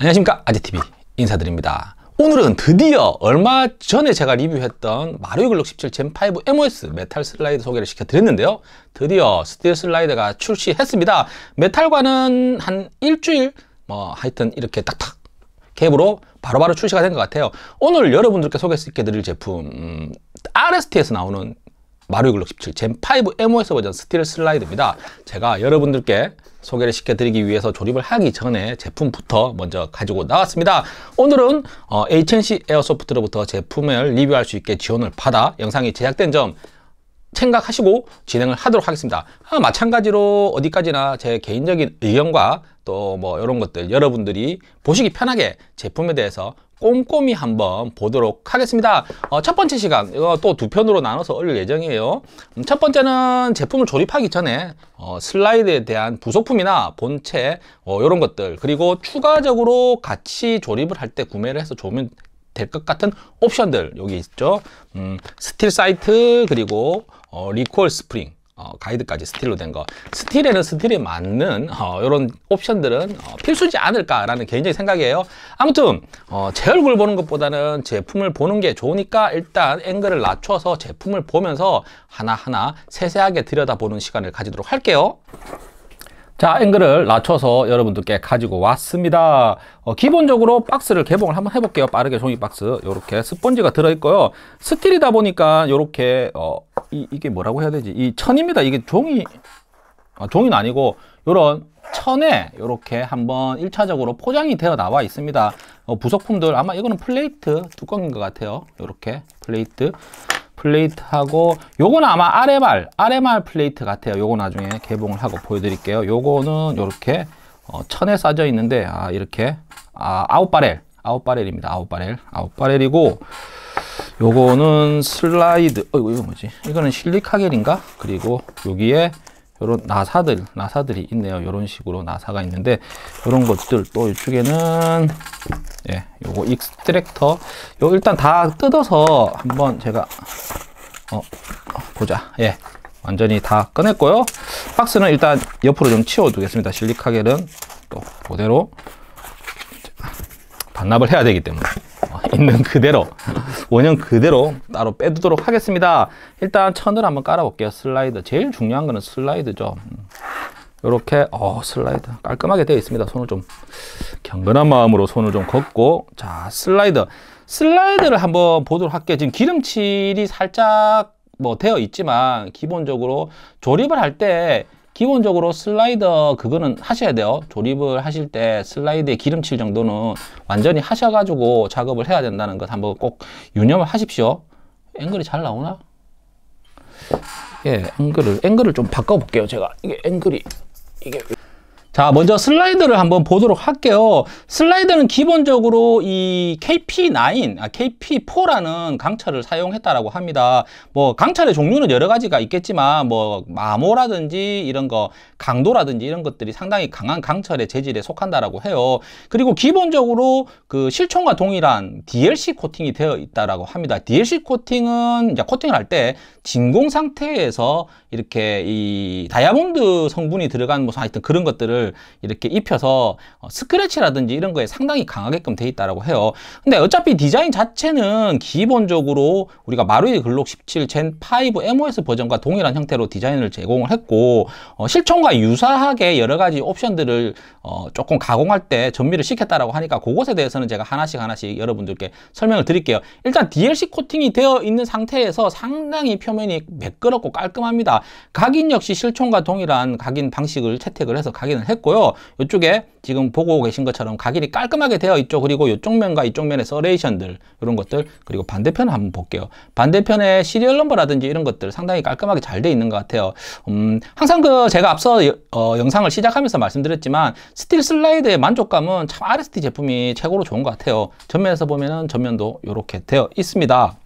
안녕하십니까 아재TV 인사드립니다 오늘은 드디어 얼마 전에 제가 리뷰했던 마루오 글록 17 젠5 MOS 메탈 슬라이드 소개를 시켜드렸는데요 드디어 스틸 슬라이드가 출시했습니다 메탈과는 한 일주일 뭐 하여튼 이렇게 딱딱 갭으로 바로바로 출시가 된 것 같아요 오늘 여러분들께 소개시켜드릴 제품 음, RST에서 나오는 마루이 글록 17 젠5 MOS 버전 스틸 슬라이드입니다. 제가 여러분들께 소개를 시켜드리기 위해서 조립을 하기 전에 제품부터 먼저 가지고 나왔습니다. 오늘은 어, HNC 에어소프트로부터 제품을 리뷰할 수 있게 지원을 받아 영상이 제작된 점 생각하시고 진행을 하도록 하겠습니다. 아, 마찬가지로 어디까지나 제 개인적인 의견과 또 뭐 이런 것들 여러분들이 보시기 편하게 제품에 대해서 꼼꼼히 한번 보도록 하겠습니다 어, 첫 번째 시간 이거 또 두 편으로 나눠서 올릴 예정이에요 음, 첫 번째는 제품을 조립하기 전에 어, 슬라이드에 대한 부속품이나 본체 어, 이런 것들 그리고 추가적으로 같이 조립을 할 때 구매를 해서 좋으면될 것 같은 옵션들 여기 있죠 음, 스틸 사이트 그리고 어, 리콜 스프링 어, 가이드까지 스틸로 된거 스틸에는 스틸이 맞는 이런 어, 옵션들은 어, 필수지 않을까라는 개인적인 생각이에요 아무튼 어, 제 얼굴 보는 것보다는 제품을 보는 게 좋으니까 일단 앵글을 낮춰서 제품을 보면서 하나하나 세세하게 들여다보는 시간을 가지도록 할게요 자 앵글을 낮춰서 여러분들께 가지고 왔습니다 어, 기본적으로 박스를 개봉을 한번 해볼게요 빠르게 종이 박스 이렇게 스펀지가 들어있고요 스틸이다 보니까 이렇게 어, 이, 이게 뭐라고 해야 되지? 이 천입니다. 이게 종이 아, 종이는 아니고 이런 천에 이렇게 한번 1차적으로 포장이 되어 나와 있습니다. 어, 부속품들 아마 이거는 플레이트 뚜껑인 것 같아요. 이렇게 플레이트 플레이트하고 요거는 아마 RMR RMR 플레이트 같아요. 요거 나중에 개봉을 하고 보여드릴게요. 요거는 이렇게 어, 천에 싸져 있는데 아, 이렇게 아, 아웃바렐 아웃바렐입니다. 아웃바렐 아웃바렐이고 요거는 슬라이드 어 이거 뭐지 이거는 실리카겔인가 그리고 여기에 요런 나사들 나사들이 있네요 요런 식으로 나사가 있는데 요런 것들 또 이쪽에는 예 요거 익스트랙터 요 일단 다 뜯어서 한번 제가 어 보자 예 완전히 다 꺼냈고요 박스는 일단 옆으로 좀 치워 두겠습니다 실리카겔은 또 그대로 반납을 해야 되기 때문에 어, 있는 그대로 원형 그대로 따로 빼두도록 하겠습니다. 일단 천을 한번 깔아볼게요. 슬라이드. 제일 중요한 거는 슬라이드죠. 이렇게 어, 슬라이드 깔끔하게 되어 있습니다. 손을 좀 경건한 마음으로 손을 좀 걷고 자 슬라이드 슬라이드를 한번 보도록 할게요. 지금 기름칠이 살짝 뭐 되어 있지만 기본적으로 조립을 할때 기본적으로 슬라이더 그거는 하셔야 돼요. 조립을 하실 때 슬라이드에 기름칠 정도는 완전히 하셔가지고 작업을 해야 된다는 것 한번 꼭 유념을 하십시오. 앵글이 잘 나오나? 예, 앵글을 앵글을 좀 바꿔볼게요. 제가 이게 앵글이 이게 자, 먼저 슬라이드를 한번 보도록 할게요. 슬라이드는 기본적으로 이 KP9, 아, KP4라는 강철을 사용했다라고 합니다. 뭐 강철의 종류는 여러 가지가 있겠지만 뭐 마모라든지 이런 거, 강도라든지 이런 것들이 상당히 강한 강철의 재질에 속한다라고 해요. 그리고 기본적으로 그 실총과 동일한 DLC 코팅이 되어 있다라고 합니다. DLC 코팅은 이제 코팅을 할때 진공 상태에서 이렇게 이 다이아몬드 성분이 들어간 무슨 뭐 하여튼 그런 것들을 이렇게 입혀서 어, 스크래치라든지 이런 거에 상당히 강하게끔 돼 있다라고 해요. 근데 어차피 디자인 자체는 기본적으로 우리가 마루이 글록 17젠5 MOS 버전과 동일한 형태로 디자인을 제공을 했고 어, 실총과 유사하게 여러 가지 옵션들을 어, 조금 가공할 때 전미를 시켰다라고 하니까 그것에 대해서는 제가 하나씩 하나씩 여러분들께 설명을 드릴게요. 일단 DLC 코팅이 되어 있는 상태에서 상당히 편 표면이 매끄럽고 깔끔합니다. 각인 역시 실총과 동일한 각인 방식을 채택을 해서 각인을 했고요. 이쪽에 지금 보고 계신 것처럼 각인이 깔끔하게 되어 있죠. 그리고 이쪽 면과 이쪽 면의 서레이션들 이런 것들 그리고 반대편을 한번 볼게요. 반대편에 시리얼 넘버라든지 이런 것들 상당히 깔끔하게 잘돼 있는 것 같아요. 음, 항상 그 제가 앞서 어, 영상을 시작하면서 말씀드렸지만 스틸 슬라이드의 만족감은 참 RST 제품이 최고로 좋은 것 같아요. 전면에서 보면은 전면도 이렇게 되어 있습니다.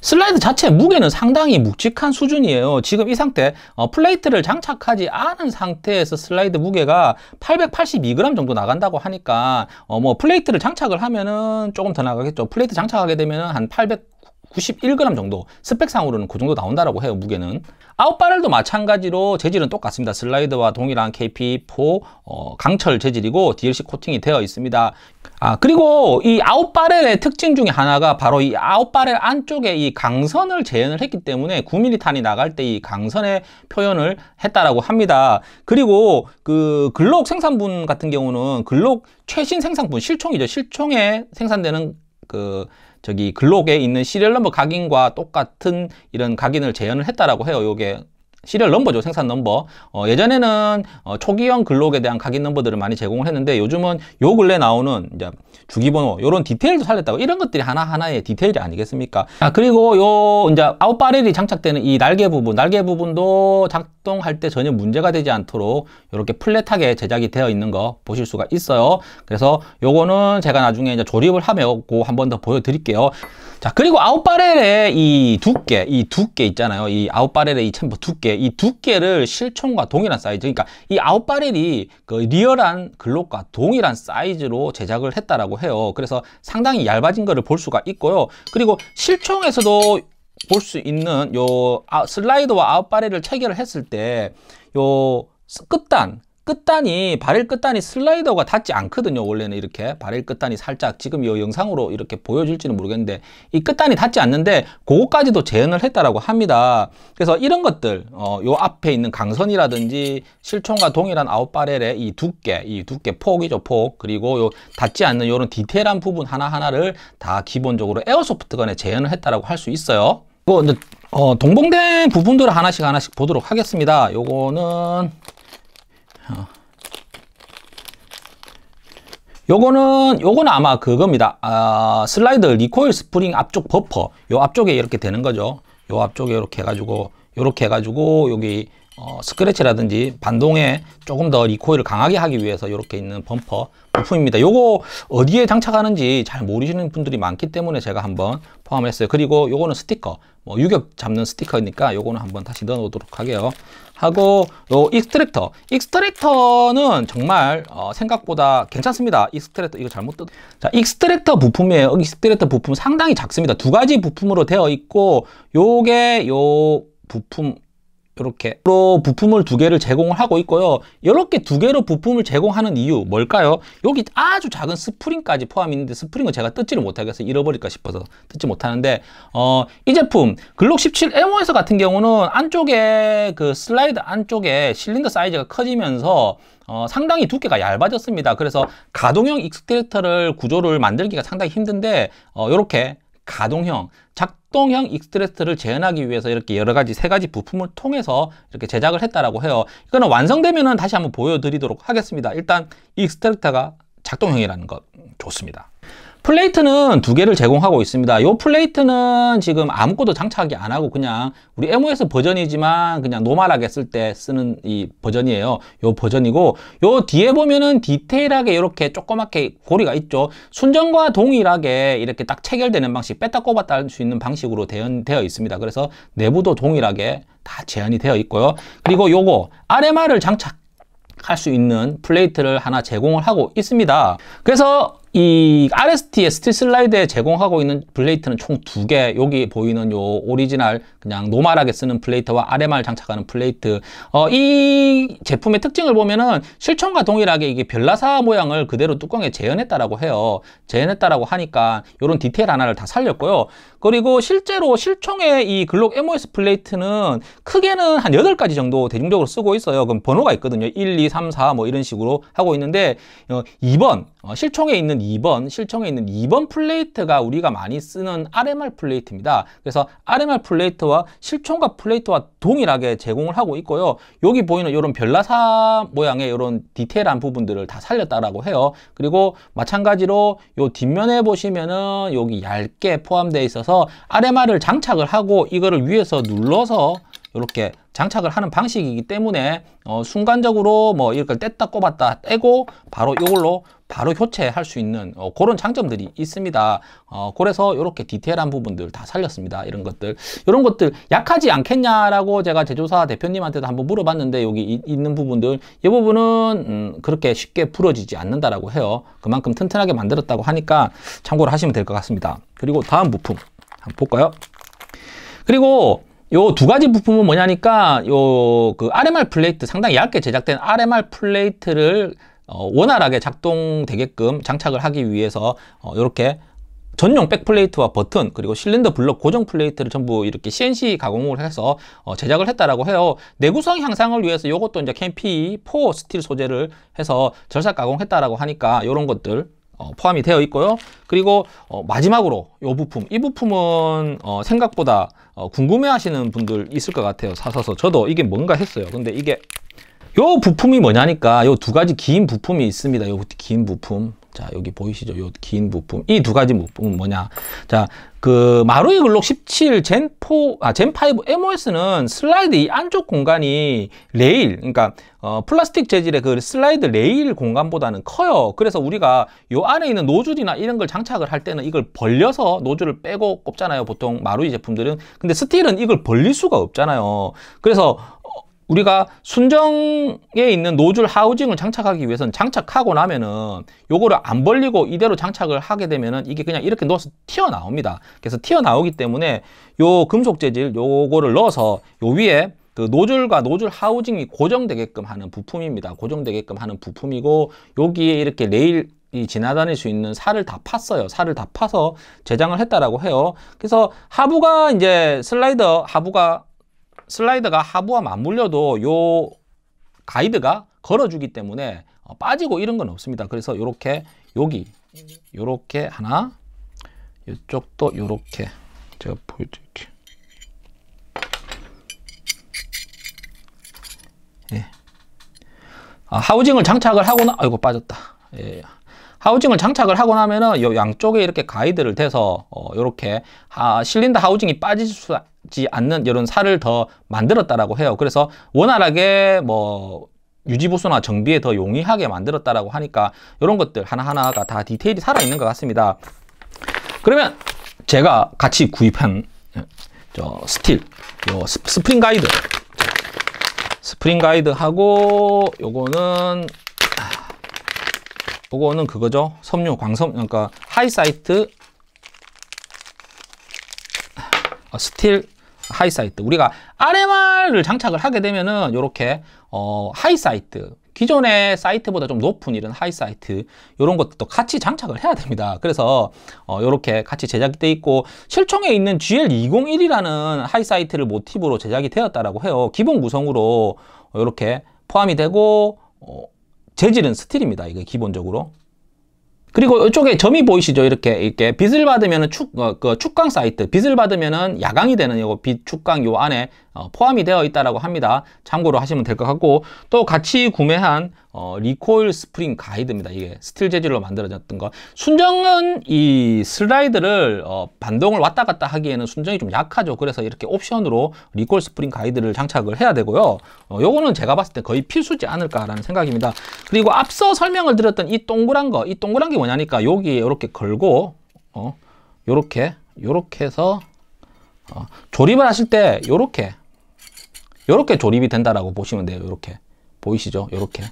슬라이드 자체 무게는 상당히 묵직한 수준이에요. 지금 이 상태 어, 플레이트를 장착하지 않은 상태에서 슬라이드 무게가 882g 정도 나간다고 하니까 어, 뭐 플레이트를 장착을 하면은 조금 더 나가겠죠. 플레이트 장착하게 되면한 800. 91g 정도 스펙상으로는 그 정도 나온다라고 해요 무게는 아웃바렐도 마찬가지로 재질은 똑같습니다 슬라이드와 동일한 KP4 어, 강철 재질이고 DLC 코팅이 되어 있습니다 아 그리고 이 아웃바렐의 특징 중에 하나가 바로 이 아웃바렐 안쪽에 이 강선을 재현을 했기 때문에 9mm 탄이 나갈 때 이 강선의 표현을 했다라고 합니다 그리고 그 글록 생산분 같은 경우는 글록 최신 생산분 실총이죠 실총에 생산되는 그 저기 글록에 있는 시리얼 넘버 각인과 똑같은 이런 각인을 재현을 했다라고 해요. 요게 시리얼 넘버죠 생산 넘버 어, 예전에는 어, 초기형 글록에 대한 각인 넘버들을 많이 제공을 했는데 요즘은 요 근래 나오는 이제 주기번호 요런 디테일도 살렸다고 이런 것들이 하나하나의 디테일이 아니겠습니까 아 그리고 요 이제 아웃바렐이 장착되는 이 날개 부분 날개 부분도 작동할 때 전혀 문제가 되지 않도록 이렇게 플랫하게 제작이 되어 있는 거 보실 수가 있어요 그래서 요거는 제가 나중에 이제 조립을 하며 고한번 더 보여드릴게요 자, 그리고 아웃바렐의 이 두께, 이 두께 있잖아요. 이 아웃바렐의 이 챔버 두께, 이 두께를 실총과 동일한 사이즈, 그러니까 이 아웃바렐이 그 리얼한 글록과 동일한 사이즈로 제작을 했다라고 해요. 그래서 상당히 얇아진 거를 볼 수가 있고요. 그리고 실총에서도 볼 수 있는 요 아, 슬라이드와 아웃바렐을 체결을 했을 때 요 끝단, 끝단이 바렐 끝단이 슬라이더가 닿지 않거든요 원래는 이렇게 바렐 끝단이 살짝 지금 이 영상으로 이렇게 보여줄지는 모르겠는데 이 끝단이 닿지 않는데 그거까지도 재현을 했다라고 합니다 그래서 이런 것들 어, 요 앞에 있는 강선이라든지 실총과 동일한 아웃바렐의 이 두께 이 두께 폭이죠 폭 그리고 요 닿지 않는 요런 디테일한 부분 하나하나를 다 기본적으로 에어소프트건에 재현을 했다라고 할 수 있어요 이거 이제 어, 동봉된 부분들을 하나씩 하나씩 보도록 하겠습니다 요거는 어. 요거는 요거는 아마 그겁니다. 아, 슬라이드 리코일 스프링 앞쪽 버퍼. 요 앞쪽에 이렇게 되는 거죠. 요 앞쪽에 이렇게 해가지고 요렇게 해가지고 여기 어, 스크래치라든지 반동에 조금 더 리코일을 강하게 하기 위해서 이렇게 있는 범퍼 부품입니다. 요거 어디에 장착하는지 잘 모르시는 분들이 많기 때문에 제가 한번 포함했어요. 그리고 요거는 스티커, 뭐 유격 잡는 스티커니까 요거는 한번 다시 넣어놓도록 하게요. 하고 요 익스트랙터, 익스트랙터는 정말 어, 생각보다 괜찮습니다. 익스트랙터 이거 잘못 뜯. 자, 익스트랙터 부품이에요. 익스트랙터 부품 상당히 작습니다. 두 가지 부품으로 되어 있고 요게 요 부품 이렇게 로 부품을 두 개를 제공을 하고 있고요 이렇게 두 개로 부품을 제공하는 이유 뭘까요? 여기 아주 작은 스프링까지 포함이 있는데 스프링을 제가 뜯지를 못하겠어요 잃어버릴까 싶어서 뜯지 못하는데 어, 이 제품 글록 17 M5에서 같은 경우는 안쪽에 그 슬라이드 안쪽에 실린더 사이즈가 커지면서 어, 상당히 두께가 얇아졌습니다 그래서 가동형 익스트랙터를 구조를 만들기가 상당히 힘든데 이렇게 어, 가동형 작, 합동형 익스트레스를 재현하기 위해서 이렇게 여러 가지 세 가지 부품을 통해서 이렇게 제작을 했다라고 해요. 이거는 완성되면 다시 한번 보여드리도록 하겠습니다. 일단 익스트랙터가 작동형이라는 것 좋습니다. 플레이트는 두 개를 제공하고 있습니다. 이 플레이트는 지금 아무것도 장착이 안 하고 그냥 우리 MOS 버전이지만 그냥 노멀하게 쓸 때 쓰는 이 버전이에요. 이 버전이고 이 뒤에 보면은 디테일하게 이렇게 조그맣게 고리가 있죠. 순정과 동일하게 이렇게 딱 체결되는 방식, 뺐다 꼽았다 할 수 있는 방식으로 되어 있습니다. 그래서 내부도 동일하게 다 제한이 되어 있고요. 그리고 요거 RMR을 장착 할수 있는 플레이트를 하나 제공을 하고 있습니다. 그래서 이 RST의 스틸 슬라이드에 제공하고 있는 블레이트는 총 두 개 여기 보이는 요 오리지널 그냥 노멀하게 쓰는 블레이트와 RMR 장착하는 블레이트 어, 이 제품의 특징을 보면은 실총과 동일하게 이게 별나사 모양을 그대로 뚜껑에 재현했다라고 해요 재현했다라고 하니까 이런 디테일 하나를 다 살렸고요 그리고 실제로 실총의 이 글록 MOS 플레이트는 크게는 한8 가지 정도 대중적으로 쓰고 있어요. 그럼 번호가 있거든요. 1, 2, 3, 4 뭐 이런 식으로 하고 있는데 2번, 어, 어, 실총에 있는 2번, 실총에 있는 2번 플레이트가 우리가 많이 쓰는 RMR 플레이트입니다. 그래서 RMR 플레이트와 실총과 플레이트와 동일하게 제공을 하고 있고요. 여기 보이는 이런 별나사 모양의 이런 디테일한 부분들을 다 살렸다라고 해요. 그리고 마찬가지로 이 뒷면에 보시면은 여기 얇게 포함되어 있어서 가서 RMR을 장착을 하고 이거를 위에서 눌러서 이렇게 장착을 하는 방식이기 때문에 어, 순간적으로 뭐이렇게 뗐다 꼽았다 떼고 바로 이걸로 바로 교체할 수 있는 어, 그런 장점들이 있습니다. 어, 그래서 이렇게 디테일한 부분들 다 살렸습니다. 이런 것들 이런 것들 약하지 않겠냐라고 제가 제조사 대표님한테도 한번 물어봤는데 여기 이, 있는 부분들 이 부분은 음, 그렇게 쉽게 부러지지 않는다라고 해요. 그만큼 튼튼하게 만들었다고 하니까 참고를 하시면 될 것 같습니다. 그리고 다음 부품 한번 볼까요? 그리고 요 두 가지 부품은 뭐냐니까 요 그 RMR 플레이트 상당히 얇게 제작된 RMR 플레이트를 어, 원활하게 작동되게끔 장착을 하기 위해서 어, 이렇게 전용 백플레이트와 버튼 그리고 실린더 블럭 고정 플레이트를 전부 이렇게 CNC 가공을 해서 어, 제작을 했다라고 해요. 내구성 향상을 위해서 이것도 이제 캠피 4 스틸 소재를 해서 절삭 가공했다라고 하니까 이런 것들 어, 포함이 되어 있고요. 그리고 어, 마지막으로 이 부품, 이 부품은 어, 생각보다 어, 궁금해하시는 분들 있을 것 같아요. 사셔서 저도 이게 뭔가 했어요. 근데 이게 이 부품이 뭐냐니까 이 두 가지 긴 부품이 있습니다. 이 긴 부품 자, 여기 보이시죠? 요긴 부품. 이 두 가지 부품은 뭐냐? 자, 그 마루이 글록 17 젠4 아 젠5 MOS는 슬라이드 이 안쪽 공간이 레일 그러니까 어, 플라스틱 재질의 그 슬라이드 레일 공간보다는 커요. 그래서 우리가 요 안에 있는 노즐이나 이런 걸 장착을 할 때는 이걸 벌려서 노즐을 빼고 꼽잖아요. 보통 마루이 제품들은 근데 스틸은 이걸 벌릴 수가 없잖아요. 그래서 우리가 순정에 있는 노즐 하우징을 장착하기 위해서는 장착하고 나면은 요거를 안 벌리고 이대로 장착을 하게 되면은 이게 그냥 이렇게 넣어서 튀어나옵니다. 그래서 튀어나오기 때문에 요 금속 재질 요거를 넣어서 요 위에 그 노즐과 노즐 하우징이 고정되게끔 하는 부품입니다. 고정되게끔 하는 부품이고 여기에 이렇게 레일 이 지나다닐 수 있는 살을 다 팠어요. 살을 다 파서 제장을 했다라고 해요. 그래서 하부가 이제 슬라이더 하부가 슬라이드가 하부와 맞물려도 요 가이드가 걸어주기 때문에 어, 빠지고 이런 건 없습니다. 그래서 이렇게 여기 이렇게 하나 이쪽도 이렇게 제가 보여드릴게요. 예. 아, 하우징을 장착을 하고 나 아이고 빠졌다. 예. 하우징을 장착을 하고 나면은 요 양쪽에 이렇게 가이드를 대서 어, 요렇게 하, 실린더 하우징이 빠지지 않는 이런 살을 더 만들었다라고 해요. 그래서 원활하게 뭐유지부수나 정비에 더 용이하게 만들었다라고 하니까 이런 것들 하나하나가 다 디테일이 살아있는 것 같습니다. 그러면 제가 같이 구입한 저 스틸, 요 스프링 가이드 스프링 가이드하고 요거는 이거는 그거죠. 섬유 광섬 그러니까 하이사이트 어, 스틸 하이사이트 우리가 RMR을 장착을 하게 되면은 이렇게 어, 하이사이트 기존의 사이트보다 좀 높은 이런 하이사이트 이런 것도 같이 장착을 해야 됩니다 그래서 이렇게 어, 같이 제작이 돼 있고 실총에 있는 GL201이라는 하이사이트를 모티브로 제작이 되었다라고 해요 기본 구성으로 이렇게 포함이 되고 어, 재질은 스틸입니다. 이거 기본적으로. 그리고 이쪽에 점이 보이시죠? 이렇게 이렇게 빛을 받으면은 축, 어, 그 축광 사이트, 빛을 받으면은 야광이 되는 요거 빛 축광 요 안에 어, 포함이 되어 있다라고 합니다. 참고로 하시면 될 것 같고 또 같이 구매한 어, 리코일 스프링 가이드입니다. 이게 스틸 재질로 만들어졌던 거. 순정은 이 슬라이드를 어, 반동을 왔다 갔다 하기에는 순정이 좀 약하죠. 그래서 이렇게 옵션으로 리콜 스프링 가이드를 장착을 해야 되고요. 어, 요거는 제가 봤을 때 거의 필수지 않을까라는 생각입니다. 그리고 앞서 설명을 드렸던 이 동그란 거, 이 동그란 게 뭐냐니까 여기에 이렇게 걸고 어, 요렇게 요렇게 해서 어, 조립을 하실 때 요렇게 요렇게 조립이 된다라고 보시면 돼요. 요렇게 보이시죠? 요렇게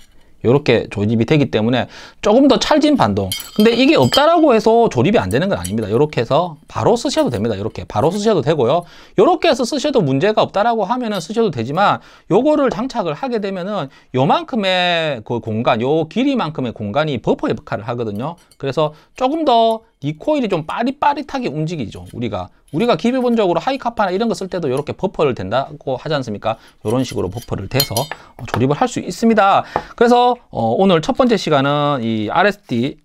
이렇게 조립이 되기 때문에 조금 더 찰진 반동 근데 이게 없다라고 해서 조립이 안 되는 건 아닙니다 이렇게 해서 바로 쓰셔도 됩니다 이렇게 바로 쓰셔도 되고요 이렇게 해서 쓰셔도 문제가 없다라고 하면은 쓰셔도 되지만 요거를 장착을 하게 되면은 요만큼의 그 공간 요 길이만큼의 공간이 버퍼 역할을 하거든요 그래서 조금 더이 코일이 좀 빠릿빠릿하게 움직이죠. 우리가 우리가 기본적으로 하이카파나 이런 거 쓸 때도 이렇게 버퍼를 된다고 하지 않습니까? 이런 식으로 버퍼를 대서 어, 조립을 할 수 있습니다. 그래서 어, 오늘 첫 번째 시간은 이 RSD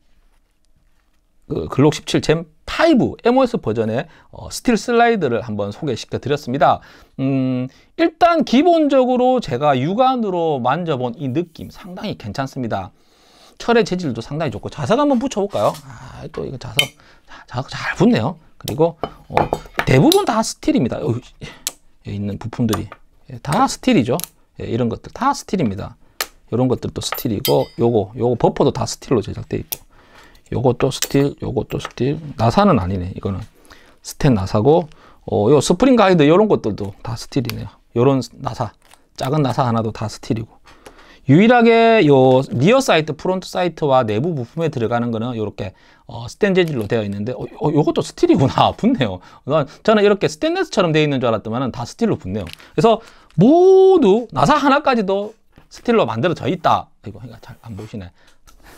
그 글록 17잼5 MOS 버전의 어, 스틸 슬라이드를 한번 소개시켜 드렸습니다. 음, 일단 기본적으로 제가 육안으로 만져본 이 느낌 상당히 괜찮습니다. 철의 재질도 상당히 좋고 자석 한번 붙여볼까요? 아, 또 이거 자석, 자석 잘 붙네요. 그리고 어, 대부분 다 스틸입니다. 여기 어, 예, 있는 부품들이 예, 다 스틸이죠. 예, 이런 것들 다 스틸입니다. 이런 것들도 스틸이고 요거 요거 버퍼도 다 스틸로 제작돼 있고 요것도 스틸 요것도 스틸 나사는 아니네 이거는 스텐 나사고 어, 요 스프링 가이드 요런 것들도 다 스틸이네요 요런 나사 작은 나사 하나도 다 스틸이고 유일하게 요 리어 사이트, 프론트 사이트와 내부 부품에 들어가는 거는 이렇게 어, 스텐 재질로 되어 있는데 어, 어, 이것도 스틸이구나 붙네요. 그러니까 저는 이렇게 스탠레스처럼 되어 있는 줄 알았더만 다 스틸로 붙네요. 그래서 모두 나사 하나까지도 스틸로 만들어져 있다. 이거 잘 안 보시네.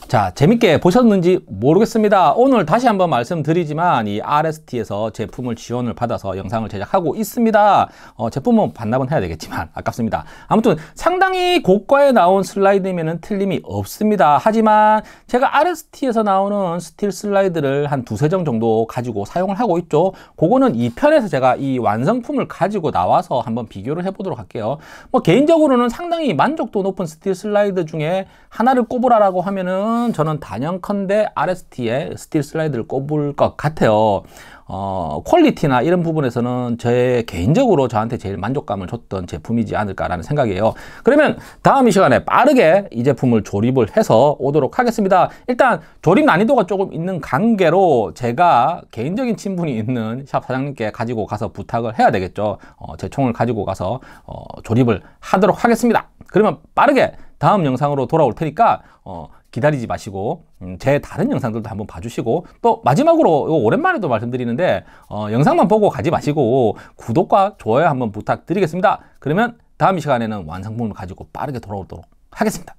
자, 재밌게 보셨는지 모르겠습니다. 오늘 다시 한번 말씀드리지만 이 RST에서 제품을 지원을 받아서 영상을 제작하고 있습니다. 어, 제품은 반납은 해야 되겠지만 아깝습니다. 아무튼 상당히 고가에 나온 슬라이드면은 틀림이 없습니다. 하지만 제가 RST에서 나오는 스틸 슬라이드를 한 두세 정 정도 가지고 사용을 하고 있죠. 그거는 이편에서 제가 이 완성품을 가지고 나와서 한번 비교를 해보도록 할게요. 뭐 개인적으로는 상당히 만족도 높은 스틸 슬라이드 중에 하나를 꼽으라고 하면은 거는 저는 단연컨대 RST에 스틸 슬라이드를 꼽을 것 같아요. 어, 퀄리티나 이런 부분에서는 제 개인적으로 저한테 제일 만족감을 줬던 제품이지 않을까라는 생각이에요. 그러면 다음 이 시간에 빠르게 이 제품을 조립을 해서 오도록 하겠습니다. 일단 조립 난이도가 조금 있는 관계로 제가 개인적인 친분이 있는 샵 사장님께 가지고 가서 부탁을 해야 되겠죠. 어, 제 총을 가지고 가서 어, 조립을 하도록 하겠습니다. 그러면 빠르게 다음 영상으로 돌아올 테니까 어, 기다리지 마시고 음, 제 다른 영상들도 한번 봐주시고 또 마지막으로 오랜만에 도 말씀드리는데 어, 영상만 보고 가지 마시고 구독과 좋아요 한번 부탁드리겠습니다. 그러면 다음 시간에는 완성품을 가지고 빠르게 돌아오도록 하겠습니다.